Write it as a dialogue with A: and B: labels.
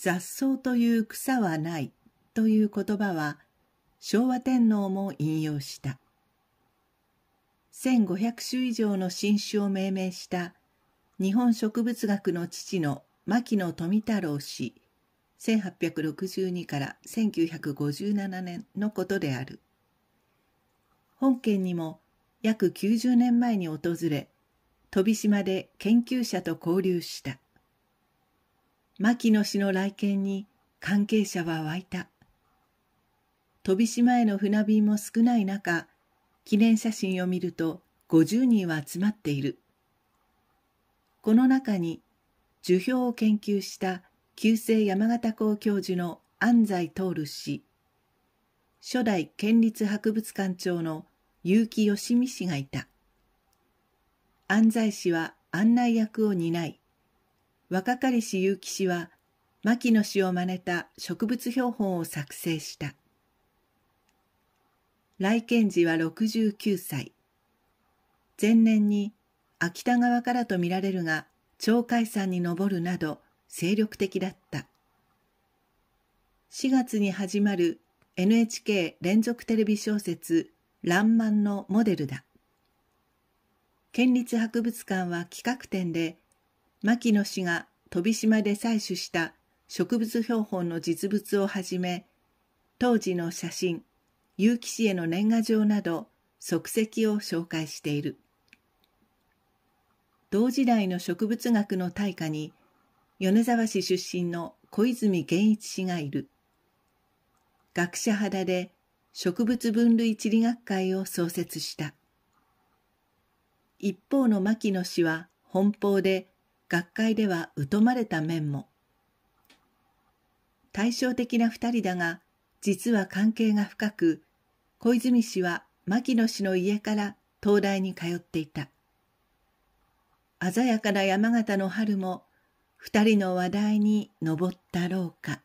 A: 雑草という草はないという言葉は昭和天皇も引用した1500種以上の新種を命名した日本植物学の父の牧野富太郎氏1862から1957年のことである本県にも約90年前に訪れ飛島で研究者と交流した牧野氏の来県に関係者は湧いた。飛島への船便も少ない中、記念写真を見ると50人は集まっている。この中に、樹氷を研究した旧制山形校教授の安西徹氏、初代県立博物館長の結城義美氏がいた。安西氏は案内役を担い、若かりし結城氏は牧野氏を真似た植物標本を作成した。来県治は69歳。前年に秋田側からと見られるが鳥海山に登るなど精力的だった。4月に始まる NHK 連続テレビ小説「らんまん」のモデルだ。県立博物館は企画展で牧野氏が飛島で採取した植物標本の実物をはじめ、当時の写真、結城市への年賀状など足跡を紹介している。同時代の植物学の大家に、米沢市出身の小泉源一氏がいる。学者肌で植物分類地理学会を創設した。一方の牧野氏は奔放で学会では疎まれた面も。対照的な二人だが、実は関係が深く、小泉氏は牧野氏の家から東大に通っていた。鮮やかな山形の春も、二人の話題に上ったろうか。